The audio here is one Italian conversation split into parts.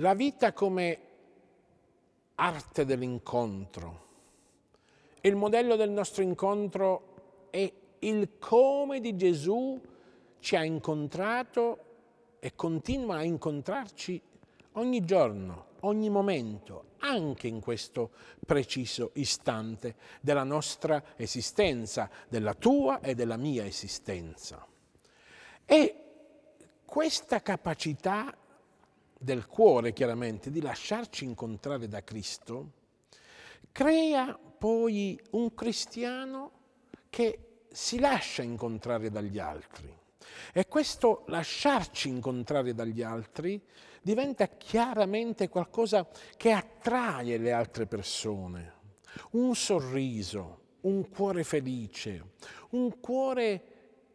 La vita come arte dell'incontro. Il modello del nostro incontro è il come di Gesù ci ha incontrato e continua a incontrarci ogni giorno, ogni momento, anche in questo preciso istante della nostra esistenza, della tua e della mia esistenza. E questa capacità del cuore chiaramente, di lasciarci incontrare da Cristo, crea poi un cristiano che si lascia incontrare dagli altri. E questo lasciarci incontrare dagli altri diventa chiaramente qualcosa che attrae le altre persone. Un sorriso, un cuore felice, un cuore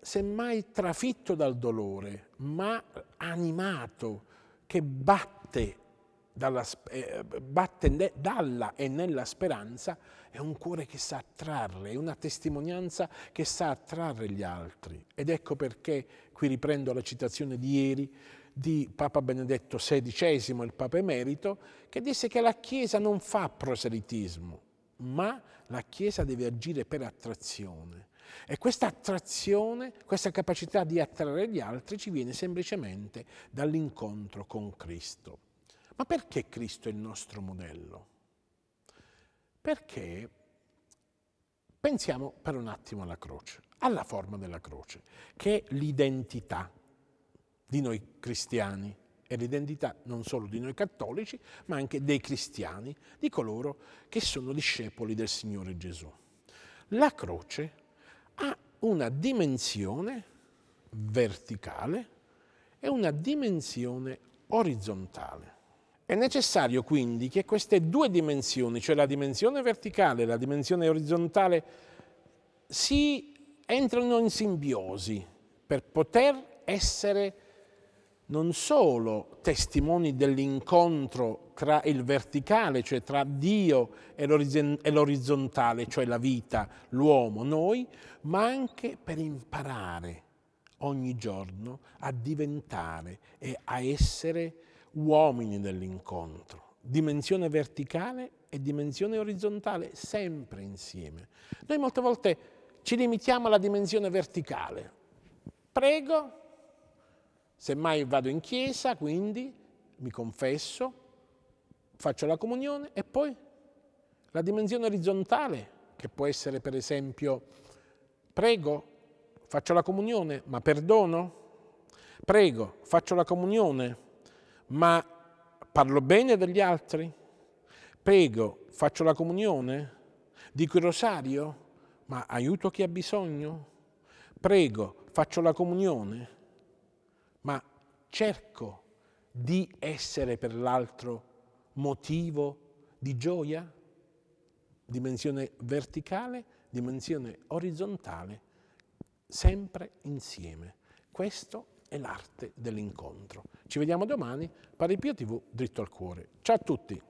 semmai trafitto dal dolore, ma animato che batte dalla, eh, batte dalla e nella speranza è un cuore che sa attrarre, è una testimonianza che sa attrarre gli altri. Ed ecco perché, qui riprendo la citazione di ieri di Papa Benedetto XVI, il Papa Emerito, che disse che la Chiesa non fa proselitismo, ma la Chiesa deve agire per attrazione. E questa attrazione, questa capacità di attrarre gli altri ci viene semplicemente dall'incontro con Cristo. Ma perché Cristo è il nostro modello? Perché pensiamo per un attimo alla croce, alla forma della croce, che è l'identità di noi cristiani e l'identità non solo di noi cattolici, ma anche dei cristiani, di coloro che sono discepoli del Signore Gesù. La croce ha una dimensione verticale e una dimensione orizzontale. È necessario quindi che queste due dimensioni, cioè la dimensione verticale e la dimensione orizzontale, si entrino in simbiosi per poter essere non solo testimoni dell'incontro tra il verticale, cioè tra Dio e l'orizzontale, cioè la vita, l'uomo, noi, ma anche per imparare ogni giorno a diventare e a essere uomini dell'incontro. Dimensione verticale e dimensione orizzontale, sempre insieme. Noi molte volte ci limitiamo alla dimensione verticale. Prego, Semmai vado in chiesa, quindi mi confesso, faccio la comunione e poi la dimensione orizzontale, che può essere per esempio prego, faccio la comunione, ma perdono, prego, faccio la comunione, ma parlo bene degli altri, prego, faccio la comunione, dico il rosario, ma aiuto chi ha bisogno, prego, faccio la comunione ma cerco di essere per l'altro motivo di gioia? Dimensione verticale, dimensione orizzontale, sempre insieme. Questo è l'arte dell'incontro. Ci vediamo domani, Pari Pio TV, dritto al cuore. Ciao a tutti!